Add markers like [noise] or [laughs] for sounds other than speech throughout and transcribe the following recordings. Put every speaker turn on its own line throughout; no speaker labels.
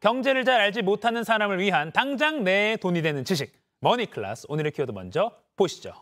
경제를 잘 알지 못하는 사람을 위한 당장 내 돈이 되는 지식 머니 클래스 오늘의 키워드 먼저 보시죠.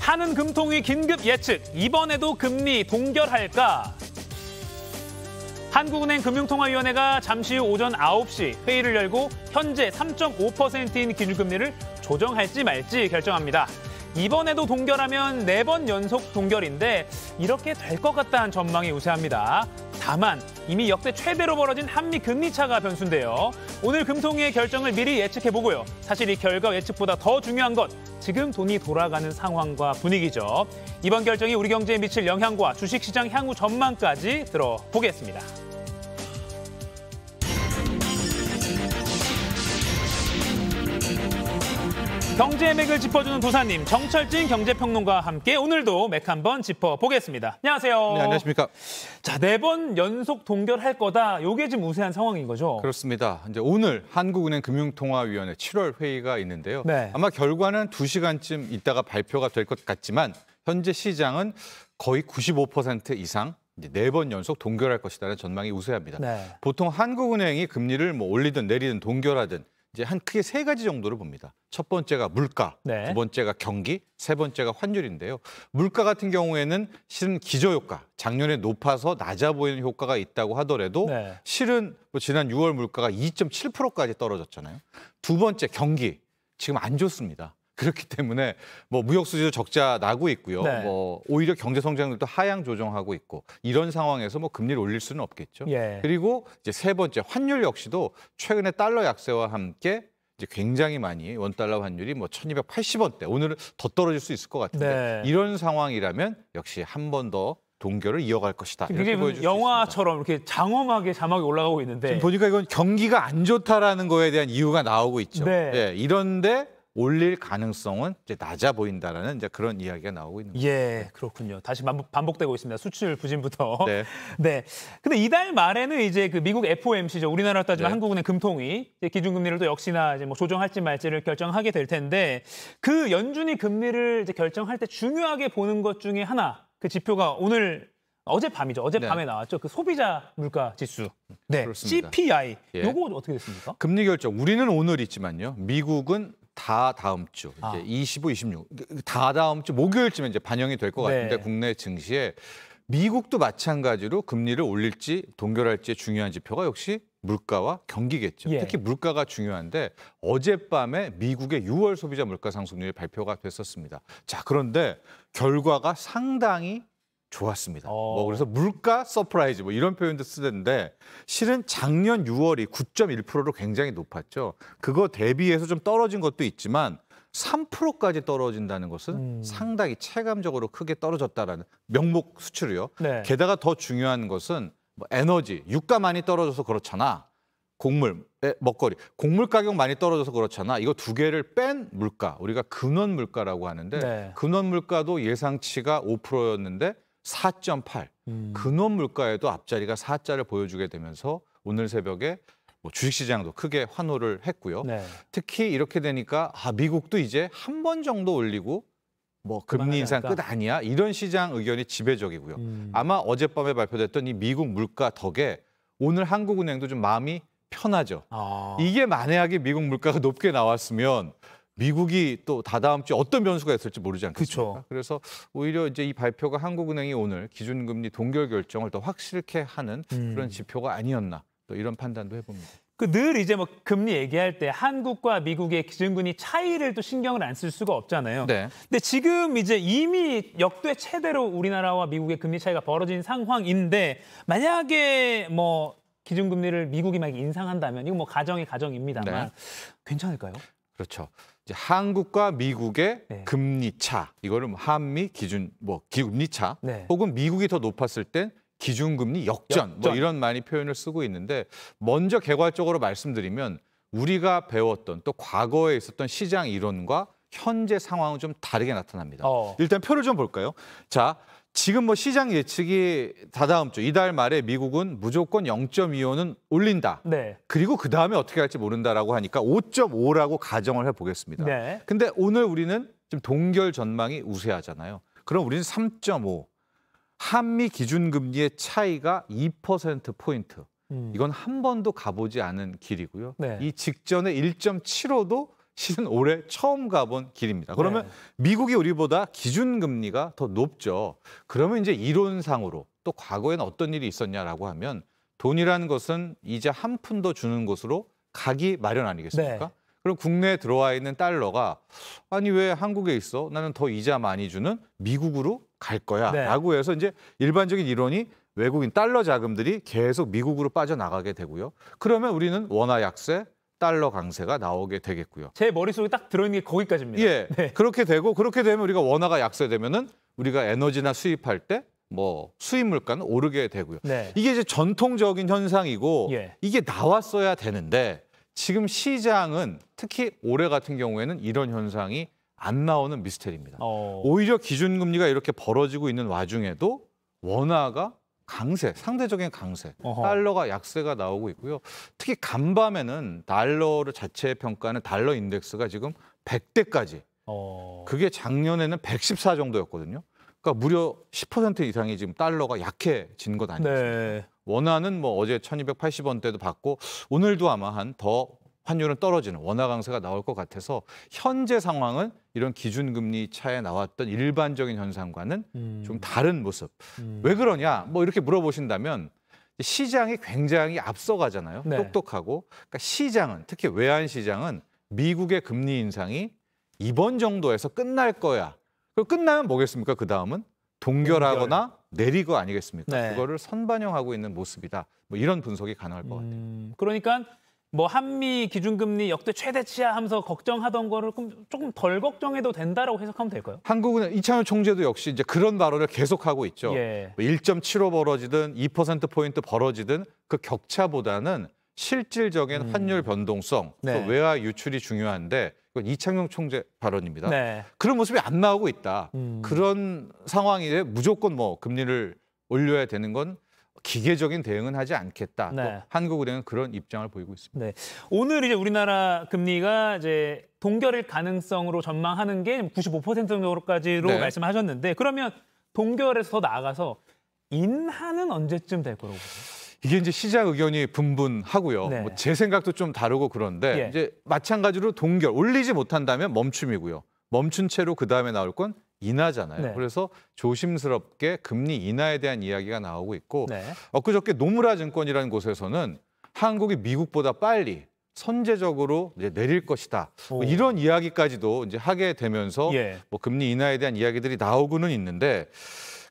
하는 금통위 긴급 예측 이번에도 금리 동결할까? 한국은행 금융통화위원회가 잠시 후 오전 9시 회의를 열고 현재 3.5%인 기준금리를 조정할지 말지 결정합니다. 이번에도 동결하면 네 번 연속 동결인데 이렇게 될 것 같다는 전망이 우세합니다. 다만 이미 역대 최대로 벌어진 한미 금리차가 변수인데요. 오늘 금통위의 결정을 미리 예측해보고요. 사실 이 결과 예측보다 더 중요한 것 지금 돈이 돌아가는 상황과 분위기죠. 이번 결정이 우리 경제에 미칠 영향과 주식시장 향후 전망까지 들어보겠습니다. 경제의 맥을 짚어주는 부사님 정철진 경제평론가와 함께 오늘도 맥 한번 짚어보겠습니다. 안녕하세요. 네, 안녕하십니까. 자, 네 번 연속 동결할 거다.
요게 지금 우세한 상황인 거죠? 그렇습니다. 이제 오늘 한국은행 금융통화위원회 7월 회의가 있는데요. 네. 아마 결과는 2시간쯤 있다가 발표가 될 것 같지만 현재 시장은 거의 95% 이상 네 번 연속 동결할 것이라는 전망이 우세합니다. 네. 보통 한국은행이 금리를 뭐 올리든 내리든 동결하든 이제 한 크게 세 가지 정도를 봅니다. 첫 번째가 물가, 네. 두 번째가 경기, 세 번째가 환율인데요. 물가 같은 경우에는 실은 기저효과, 작년에 높아서 낮아 보이는 효과가 있다고 하더라도 네. 실은 뭐 지난 6월 물가가 2.7%까지 떨어졌잖아요. 두 번째 경기, 지금 안 좋습니다. 그렇기 때문에 뭐 무역 수지도 적자 나고 있고요. 네. 뭐 오히려 경제 성장률도 하향 조정하고 있고 이런 상황에서 뭐 금리를 올릴 수는 없겠죠. 예. 그리고 이제 세 번째 환율 역시도 최근에 달러 약세와 함께 이제 굉장히 많이 원 달러 환율이 뭐 1280원대 오늘은 더 떨어질 수 있을 것 같은데 네. 이런 상황이라면 역시 한 번 더 동결을 이어갈 것이다. 이게 영화처럼 이렇게 장엄하게 자막이 올라가고 있는데 보니까 이건 경기가 안 좋다라는 거에 대한 이유가 나오고 있죠. 네. 네. 이런데 올릴 가능성은 이제 낮아 보인다라는 이제 그런 이야기가 나오고 있는
거죠. 예, 그렇군요. 다시 반복되고 있습니다. 수출 부진부터. [laughs] 네. [laughs] 네. 근데 이달 말에는 이제 그 미국 FOMC죠. 우리나라로 따지면 네. 한국은행 금통위 기준금리를 또 역시나 이제 뭐 조정할지 말지를 결정하게 될 텐데 그 연준이 금리를 이제 결정할 때 중요하게 보는 것 중에 하나 그 지표가 오늘 어젯밤이죠. 어젯밤에 네. 나왔죠. 그 소비자 물가 지수.
네. 그렇습니다. CPI. 예. 요거 어떻게 됐습니까? 금리 결정. 우리는 오늘 있지만요. 미국은 다 다음 주 이제 아. 25, 26, 그, 그 다 다음 주 목요일쯤에 이제 반영이 될 것 같은데 네. 국내 증시에 미국도 마찬가지로 금리를 올릴지 동결할지 중요한 지표가 역시 물가와 경기겠죠. 예. 특히 물가가 중요한데 어젯밤에 미국의 6월 소비자 물가 상승률이 발표가 됐었습니다. 자, 그런데 결과가 상당히 좋았습니다. 어. 뭐 그래서 물가 서프라이즈 뭐 이런 표현도 쓰는데 실은 작년 6월이 9.1%로 굉장히 높았죠. 그거 대비해서 좀 떨어진 것도 있지만 3%까지 떨어진다는 것은 음. 상당히 체감적으로 크게 떨어졌다라는 명목 수치로요. 네. 게다가 더 중요한 것은 뭐 에너지, 유가 많이 떨어져서 그렇잖아. 곡물, 먹거리, 곡물 가격 많이 떨어져서 그렇잖아. 이거 두 개를 뺀 물가, 우리가 근원 물가라고 하는데 네. 근원 물가도 예상치가 5%였는데 4.8 음. 근원 물가에도 앞자리가 4자를 보여주게 되면서 오늘 새벽에 뭐 주식시장도 크게 환호를 했고요. 네. 특히 이렇게 되니까 아 미국도 이제 한 번 정도 올리고 뭐 금리 인상 끝 아니야 이런 시장 의견이 지배적이고요. 음. 아마 어젯밤에 발표됐던 이 미국 물가 덕에 오늘 한국은행도 좀 마음이 편하죠. 아. 이게 만약에 미국 물가가 높게 나왔으면 미국이 또 다다음 주에 어떤 변수가 있을지 모르지 않겠습니까? 그쵸. 그래서 오히려 이제 이 발표가 한국은행이 오늘 기준금리 동결 결정을 더 확실케 하는 음. 그런 지표가 아니었나 또 이런 판단도 해봅니다. 그 늘 이제 뭐 금리 얘기할 때 한국과 미국의 기준금리
차이를 또 신경을 안 쓸 수가 없잖아요. 네. 근데 지금 이제 이미 역대 최대로 우리나라와 미국의 금리 차이가 벌어진 상황인데 만약에 뭐 기준금리를 미국이 막 인상한다면 이건 뭐가정의 가정입니다만 네. 괜찮을까요?
그렇죠. 한국과 미국의 네. 금리 차 이거를 뭐 한미 기준 뭐 금리 차 네. 혹은 미국이 더 높았을 땐 기준금리 역전, 뭐 역전, 뭐 이런 많이 표현을 쓰고 있는데 먼저 개괄적으로 말씀드리면 우리가 배웠던 또 과거에 있었던 시장 이론과 현재 상황은 좀 다르게 나타납니다. 어. 일단 표를 좀 볼까요? 자, 지금 뭐 시장 예측이 다다음 주 이달 말에 미국은 무조건 0.25는 올린다. 네. 그리고 그 다음에 어떻게 할지 모른다라고 하니까 5.5라고 가정을 해보겠습니다. 네. 근데 오늘 우리는 지금 동결 전망이 우세하잖아요. 그럼 우리는 3.5. 한미 기준금리의 차이가 2%포인트. 음. 이건 한 번도 가보지 않은 길이고요. 네. 이 직전에 1.75도 시즌 올해 처음 가본 길입니다. 그러면 네. 미국이 우리보다 기준금리가 더 높죠. 그러면 이제 이론상으로 또 과거에는 어떤 일이 있었냐라고 하면 돈이라는 것은 이제 한 푼도 주는 곳으로 가기 마련 아니겠습니까? 네. 그럼 국내에 들어와 있는 달러가 아니 왜 한국에 있어? 나는 더 이자 많이 주는 미국으로 갈 거야라고 네. 해서 이제 일반적인 이론이 외국인 달러 자금들이 계속 미국으로 빠져나가게 되고요. 그러면 우리는 원화 약세, 달러 강세가 나오게 되겠고요. 제 머릿속에 딱 들어있는 게 거기까지입니다. 예. 네. 그렇게 되고 그렇게 되면 우리가 원화가 약세되면은 우리가 에너지나 수입할 때 뭐 수입 물가는 오르게 되고요. 네. 이게 이제 전통적인 현상이고 예. 이게 나왔어야 되는데 지금 시장은 특히 올해 같은 경우에는 이런 현상이 안 나오는 미스테리입니다. 어... 오히려 기준금리가 이렇게 벌어지고 있는 와중에도 원화가 강세, 상대적인 강세, 어허. 달러가 약세가 나오고 있고요. 특히 간밤에는 달러를 자체 평가는 달러 인덱스가 지금 100대까지. 어... 그게 작년에는 114 정도였거든요. 그러니까 무려 10% 이상이 지금 달러가 약해진 것아니에요 네. 원화는 뭐 어제 1280원대도 받고 오늘도 아마 한더 환율은 떨어지는 원화 강세가 나올 것 같아서 현재 상황은 이런 기준금리 차에 나왔던 일반적인 현상과는 음. 좀 다른 모습. 음. 왜 그러냐? 뭐 이렇게 물어보신다면 시장이 굉장히 앞서가잖아요. 네. 똑똑하고. 그러니까 시장은 특히 외환 시장은 미국의 금리 인상이 이번 정도에서 끝날 거야. 그 끝나면 뭐겠습니까? 그 다음은 동결하거나 내리고 아니겠습니까? 네. 그거를 선반영하고 있는 모습이다. 뭐 이런 분석이 가능할 것 같아요. 음. 그러니까 뭐 한미 기준금리 역대 최대치야 하면서 걱정하던
거를 조금 덜 걱정해도 된다라고 해석하면 될까요?
한국은 이창용 총재도 역시 이제 그런 발언을 계속하고 있죠. 예. 1.75 뭐 벌어지든 2%포인트 벌어지든 그 격차보다는 실질적인 음. 환율 변동성, 네. 또 외화 유출이 중요한데 이건 이창용 총재 발언입니다. 네. 그런 모습이 안 나오고 있다. 음. 그런 상황에 무조건 뭐 금리를 올려야 되는 건 기계적인 대응은 하지 않겠다. 네. 한국은행은 그런 입장을 보이고 있습니다. 네.
오늘 이제 우리나라 금리가 이제 동결일 가능성으로 전망하는 게 95% 정도까지로 네. 말씀하셨는데 그러면 동결에서 더 나아가서 인하는 언제쯤 될 거라고 보세요?
이게 이제 시장 의견이 분분하고요. 네. 뭐제 생각도 좀 다르고 그런데 예. 이제 마찬가지로 동결 올리지 못한다면 멈춤이고요. 멈춘 채로 그 다음에 나올 건 인하잖아요. 네. 그래서 조심스럽게 금리 인하에 대한 이야기가 나오고 있고 네. 엊그저께 노무라 증권이라는 곳에서는 한국이 미국보다 빨리 선제적으로 이제 내릴 것이다. 뭐 이런 이야기까지도 이제 하게 되면서 예. 뭐 금리 인하에 대한 이야기들이 나오고는 있는데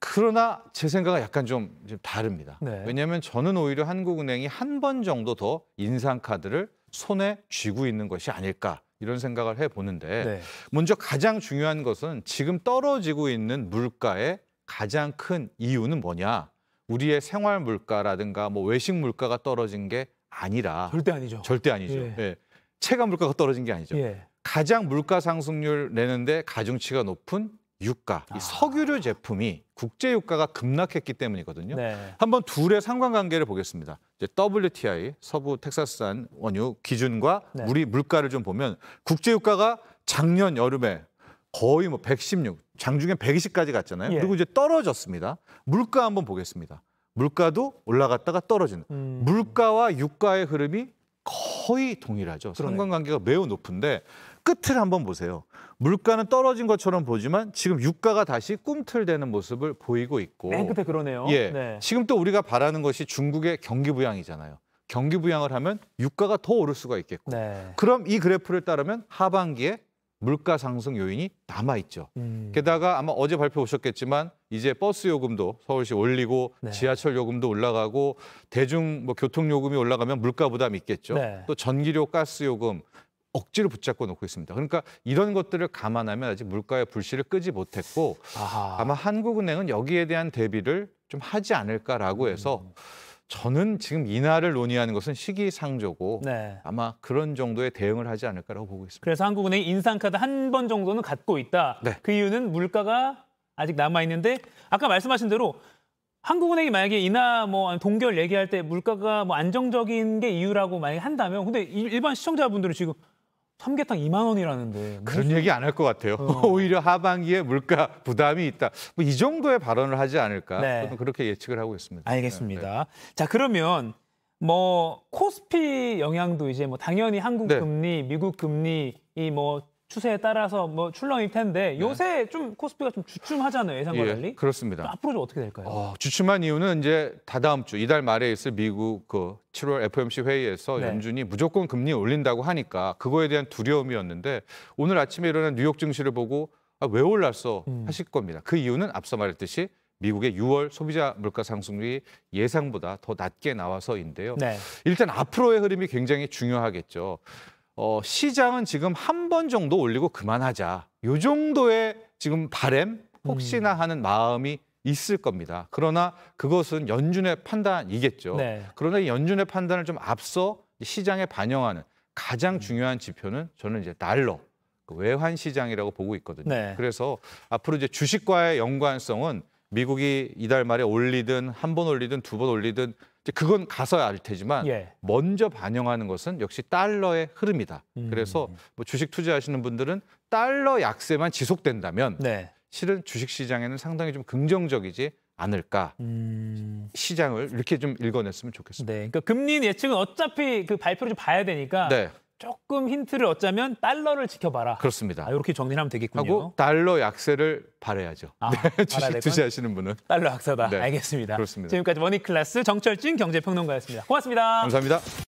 그러나 제 생각은 약간 좀, 다릅니다. 네. 왜냐하면 저는 오히려 한국은행이 한 번 정도 더 인상 카드를 손에 쥐고 있는 것이 아닐까 이런 생각을 해보는데 네. 먼저 가장 중요한 것은 지금 떨어지고 있는 물가의 가장 큰 이유는 뭐냐? 우리의 생활 물가라든가 뭐 외식 물가가 떨어진 게 아니라 절대 아니죠. 절대 아니죠. 예. 예. 체감 물가가 떨어진 게 아니죠. 예. 가장 물가 상승률 내는데 가중치가 높은 유가, 아. 이 석유류 제품이 국제 유가가 급락했기 때문이거든요. 네. 한번 둘의 상관관계를 보겠습니다. 이제 WTI 서부 텍사스산 원유 기준과 네. 우리 물가를 좀 보면 국제 유가가 작년 여름에 거의 뭐 116, 장중에 120까지 갔잖아요. 예. 그리고 이제 떨어졌습니다. 물가 한번 보겠습니다. 물가도 올라갔다가 떨어지는. 음. 물가와 유가의 흐름이 거의 동일하죠. 그러네. 상관관계가 매우 높은데 끝을 한번 보세요. 물가는 떨어진 것처럼 보지만 지금 유가가 다시 꿈틀대는 모습을 보이고 있고. 맨 끝에 그러네요. 예. 네. 지금 또 우리가 바라는 것이 중국의 경기 부양이잖아요. 경기 부양을 하면 유가가 더 오를 수가 있겠고. 네. 그럼 이 그래프를 따르면 하반기에 물가 상승 요인이 남아 있죠. 음. 게다가 아마 어제 발표 오셨겠지만 이제 버스 요금도 서울시 올리고 네. 지하철 요금도 올라가고 대중 뭐 교통 요금이 올라가면 물가 부담이 있겠죠. 네. 또 전기료, 가스 요금, 억지로 붙잡고 놓고 있습니다. 그러니까 이런 것들을 감안하면 아직 물가의 불씨를 끄지 못했고 아하. 아마 한국은행은 여기에 대한 대비를 좀 하지 않을까라고 해서 음, 음, 음. 저는 지금 인하를 논의하는 것은 시기상조고 네. 아마 그런 정도의 대응을 하지 않을까라고 보고 있습니다. 그래서 한국은행
인상카드 한 번 정도는 갖고 있다. 네. 그 이유는 물가가 아직 남아 있는데 아까 말씀하신 대로 한국은행이 만약에 인하 뭐 동결 얘기할 때 물가가 뭐 안정적인 게 이유라고 만약에 한다면 근데 일반 시청자분들은 지금 삼계탕 2만 원이라는데
그런 얘기 안 할 것 같아요. 어. [laughs] 오히려 하반기에 물가 부담이 있다. 뭐 이 정도의 발언을 하지 않을까 네. 그렇게 예측을 하고 있습니다. 알겠습니다. 네, 네. 자 그러면
뭐 코스피 영향도 이제 뭐 당연히 한국 네. 금리, 미국 금리 이뭐 추세에 따라서 뭐 출렁일 텐데 네. 요새 좀 코스피가 좀 주춤하잖아요 예상과 예, 달리. 예,
그렇습니다. 앞으로
좀 어떻게 될까요? 어,
주춤한 이유는 이제 다다음 주 이달 말에 있을 미국 그 7월 FOMC 회의에서 네. 연준이 무조건 금리 올린다고 하니까 그거에 대한 두려움이었는데 오늘 아침에 일어난 뉴욕 증시를 보고 아, 왜 올랐어 음. 하실 겁니다. 그 이유는 앞서 말했듯이 미국의 6월 소비자 물가 상승률이 예상보다 더 낮게 나와서인데요. 네. 일단 앞으로의 흐름이 굉장히 중요하겠죠. 어, 시장은 지금 한 번 정도 올리고 그만하자. 요 정도의 지금 바램 혹시나 음. 하는 마음이 있을 겁니다. 그러나 그것은 연준의 판단이겠죠. 네. 그러나 연준의 판단을 좀 앞서 시장에 반영하는 가장 음. 중요한 지표는 저는 이제 달러 그 외환 시장이라고 보고 있거든요. 네. 그래서 앞으로 이제 주식과의 연관성은 미국이 이달 말에 올리든 한 번 올리든 두 번 올리든 그건 가서야 알 테지만 예. 먼저 반영하는 것은 역시 달러의 흐름이다. 음. 그래서 뭐 주식 투자하시는 분들은 달러 약세만 지속된다면 네. 실은 주식 시장에는 상당히 좀 긍정적이지 않을까 음... 시장을 이렇게 좀 읽어냈으면 좋겠습니다. 네, 그러니까 금리
예측은 어차피 그 발표를 좀 봐야 되니까 네. 조금 힌트를 얻자면 달러를 지켜봐라. 그렇습니다. 아, 이렇게 정리하면 되겠군요. 하고 달러 약세를 바래야죠. 아, 네, 주식 투자하시는 분은 달러 약세다. 네, 알겠습니다. 그렇습니다. 지금까지 머니클래스 정철진 경제평론가였습니다. 고맙습니다. 감사합니다.